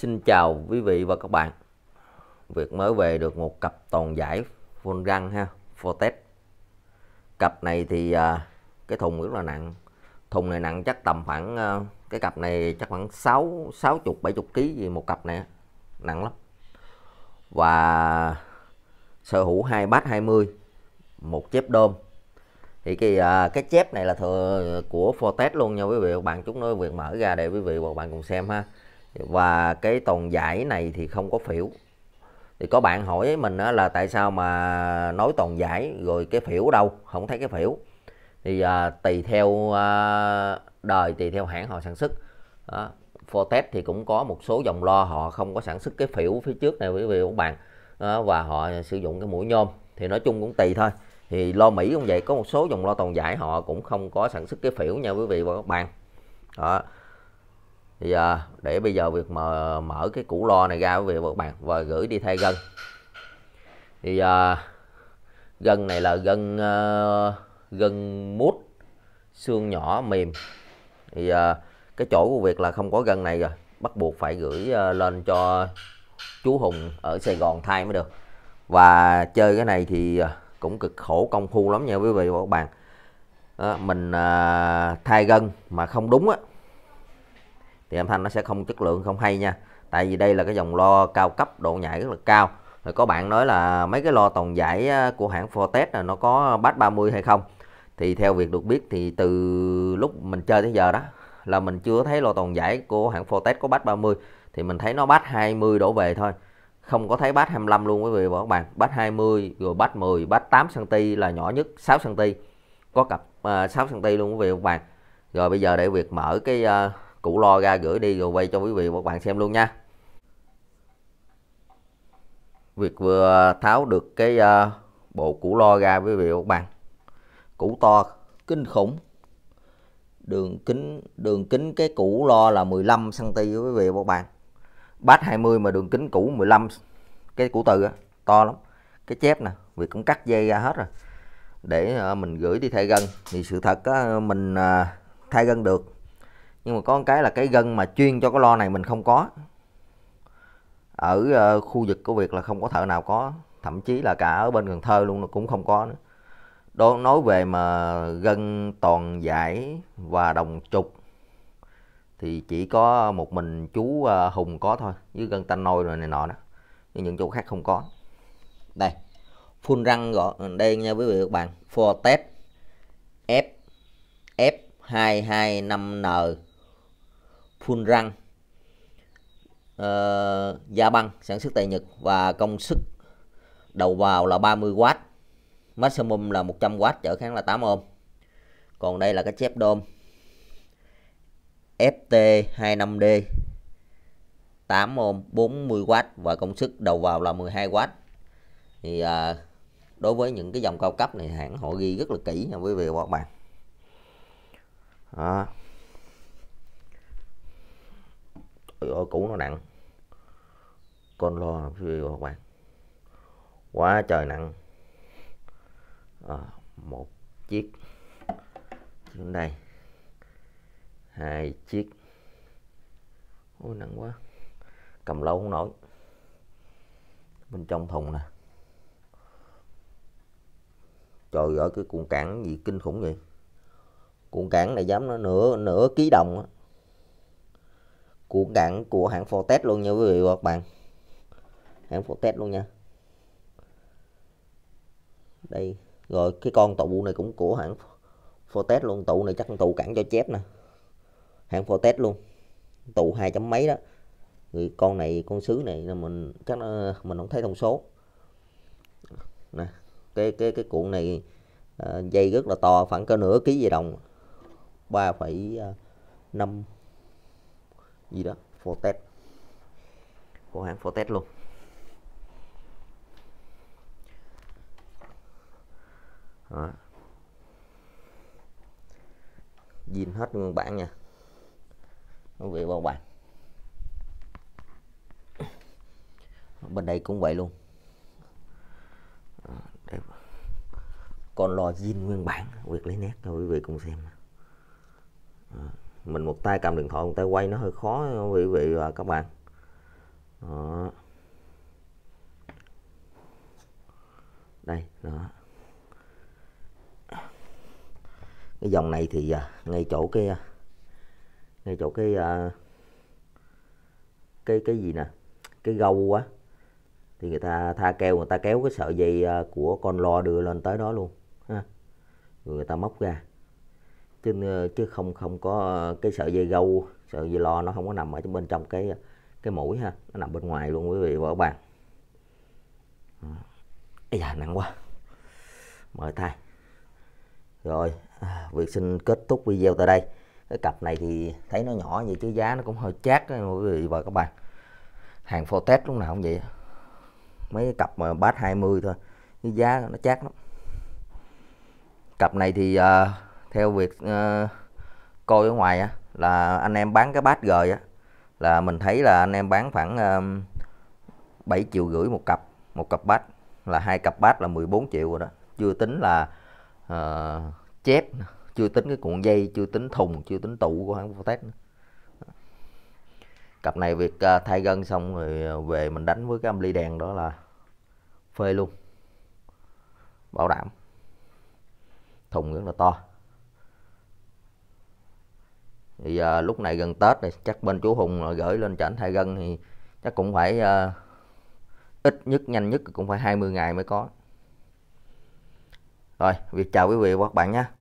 Xin chào quý vị và các bạn Việc mới về được một cặp toàn giải phun răng ha Fortec Cặp này thì à, cái thùng rất là nặng Thùng này nặng chắc tầm khoảng à, Cái cặp này chắc khoảng 6, 60, 70 kg gì một cặp này Nặng lắm Và sở hữu hai bát 20 một chép đôm thì cái à, cái chép này là thừa của Fortec luôn nha quý vị và bạn chúng tôi việc mở ra để quý vị và các bạn cùng xem ha và cái toàn giải này thì không có phiểu thì có bạn hỏi mình là tại sao mà nói toàn giải rồi cái phiểu đâu không thấy cái phiểu thì à, tùy theo à, đời tùy theo hãng họ sản xuất đó. Fortest thì cũng có một số dòng lo họ không có sản xuất cái phiểu phía trước này quý vị các bạn đó, và họ sử dụng cái mũi nhôm thì nói chung cũng tùy thôi thì lo Mỹ cũng vậy có một số dòng lo toàn giải họ cũng không có sản xuất cái phiểu nha quý vị và các bạn đó thì à, để bây giờ việc mà mở cái củ lo này ra quý vị và các bạn và gửi đi thay gân thì à, gân này là gân à, gân mút xương nhỏ mềm thì à, cái chỗ của việc là không có gân này rồi bắt buộc phải gửi à, lên cho chú Hùng ở Sài Gòn thay mới được và chơi cái này thì à, cũng cực khổ công phu lắm nha quý vị và các bạn à, mình à, thay gân mà không đúng á thì âm thanh nó sẽ không chất lượng không hay nha tại vì đây là cái dòng lo cao cấp độ nhảy rất là cao rồi có bạn nói là mấy cái lo toàn giải à, của hãng Fortes là nó có bass 30 hay không thì theo việc được biết thì từ lúc mình chơi tới giờ đó là mình chưa thấy lo toàn giải của hãng Fortes có bass 30 thì mình thấy nó bass 20 đổ về thôi không có thấy bass 25 luôn quý vị và các bạn bass 20 rồi bass 10 bass 8 cm là nhỏ nhất 6 cm có cặp à, uh, 6 cm luôn quý vị và các bạn rồi bây giờ để việc mở cái uh, cụ lo ra gửi đi rồi quay cho quý vị và các bạn xem luôn nha việc vừa tháo được cái uh, bộ củ lo ra quý vị và các bạn củ to kinh khủng đường kính đường kính cái củ lo là 15 cm quý vị và các bạn bát 20 mà đường kính cũ 15 cái củ từ to lắm cái chép nè vì cũng cắt dây ra hết rồi để ờ, mình gửi đi thay gân thì sự thật á, mình ờ, thay gân được nhưng mà có một cái là cái gân mà chuyên cho cái lo này mình không có ở uh, khu vực của việc là không có thợ nào có thậm chí là cả ở bên cần thơ luôn nó cũng không có nữa đó nói về mà gân toàn giải và đồng trục thì chỉ có một mình chú uh, hùng có thôi với gân tanh nôi rồi này nọ đó nhưng những chỗ khác không có đây phun răng gọi ừ, đây nha quý vị các bạn Fortet F F225N phun răng uh, ờ, gia băng sản xuất tại Nhật và công suất đầu vào là 30W maximum là 100W trở kháng là 8 ohm còn đây là cái chép đôm FT25D 8 ohm 40W và công suất đầu vào là 12W thì à, đối với những cái dòng cao cấp này hãng họ ghi rất là kỹ nha quý vị và các bạn à. ổ cũ nó nặng con lo các bạn quá trời nặng à, một chiếc xuống đây hai chiếc ôi nặng quá cầm lâu không nổi bên trong thùng nè trời ơi cái cuộn cản gì kinh khủng vậy cuộn cản này dám nó nửa nửa ký đồng á của cảng của hãng Fortest luôn nha quý vị và các bạn hãng Fortest luôn nha đây rồi cái con tụ này cũng của hãng Fortest luôn tụ này chắc tụ cản cho chép nè hãng Fortest luôn tụ hai chấm mấy đó người con này con sứ này là mình chắc nó, mình không thấy thông số nè cái cái cái cuộn này uh, dây rất là to khoảng cỡ nửa ký về đồng 3,5 gì đó Fortet của hãng Fortet luôn đó. Zin hết nguyên bản nha nó về bao bản bên đây cũng vậy luôn còn lò zin nguyên bản việc lấy nét cho quý vị cùng xem mình một tay cầm điện thoại một tay quay nó hơi khó quý vị và các bạn đó. đây đó cái dòng này thì à, ngay chỗ cái à, ngay chỗ cái à, cái cái gì nè cái gâu quá thì người ta tha keo người ta kéo cái sợi dây của con lo đưa lên tới đó luôn ha người ta móc ra chứ ờ, chứ không không có ờ, cái sợi dây gâu sợi dây lo nó không có nằm ở bên trong cái ờ, cái mũi ha nó nằm bên ngoài luôn quý vị và các bạn Ây da nặng quá mời thay rồi à, việc xin kết thúc video tại đây cái cặp này thì thấy nó nhỏ vậy chứ giá nó cũng hơi chát đấy quý vị và các bạn hàng Fortest lúc nào cũng vậy mấy cái cặp mà bát 20 thôi cái giá nó chát lắm cặp này thì uh, theo việc uh, coi ở ngoài á là anh em bán cái bát gời á là mình thấy là anh em bán khoảng um, ờ, 7 triệu rưỡi một cặp một cặp bát là hai cặp bát là 14 triệu rồi đó chưa tính là uh, chép chưa tính cái cuộn dây chưa tính thùng chưa tính tụ của hãng Vortex cặp này việc uh, thay gân xong rồi về mình đánh với cái âm ly đèn đó là phê luôn bảo đảm thùng rất là to thì giờ lúc này gần tết này chắc bên chú hùng rồi gửi lên cho anh hai gân thì chắc cũng phải uh, ít nhất nhanh nhất cũng phải 20 ngày mới có rồi việc chào quý vị và các bạn nhé